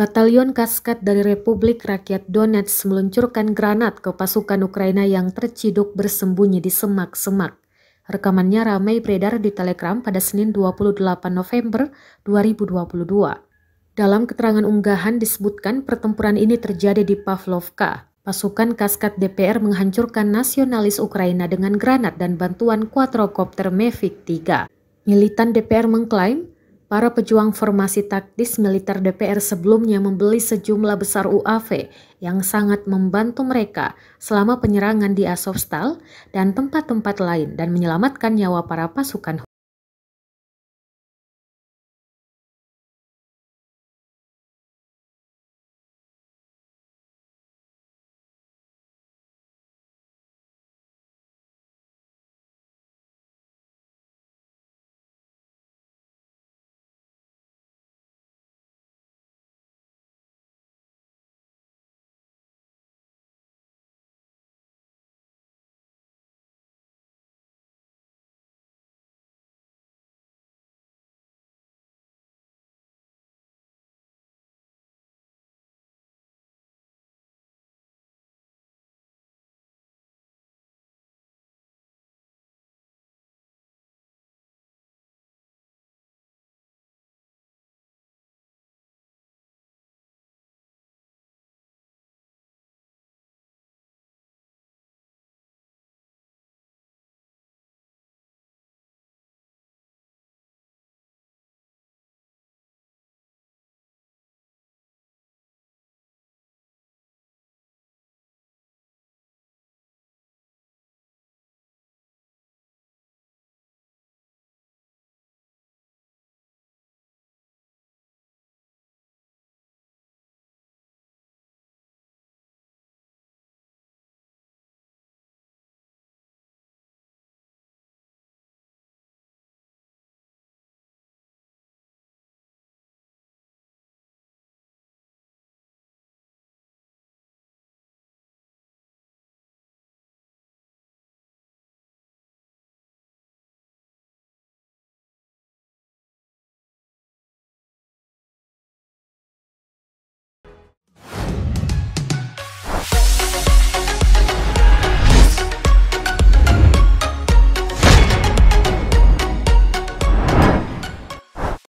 Batalion Kaskat dari Republik Rakyat Donetsk meluncurkan granat ke pasukan Ukraina yang terciduk bersembunyi di semak-semak. Rekamannya ramai beredar di Telegram pada Senin 28 November 2022. Dalam keterangan unggahan disebutkan pertempuran ini terjadi di Pavlovka. Pasukan Kaskat DPR menghancurkan nasionalis Ukraina dengan granat dan bantuan quadrocopter Mavic 3. Militan DPR mengklaim para pejuang formasi taktis militer DPR sebelumnya membeli sejumlah besar UAV yang sangat membantu mereka selama penyerangan di Azovstal dan tempat-tempat lain dan menyelamatkan nyawa para pasukan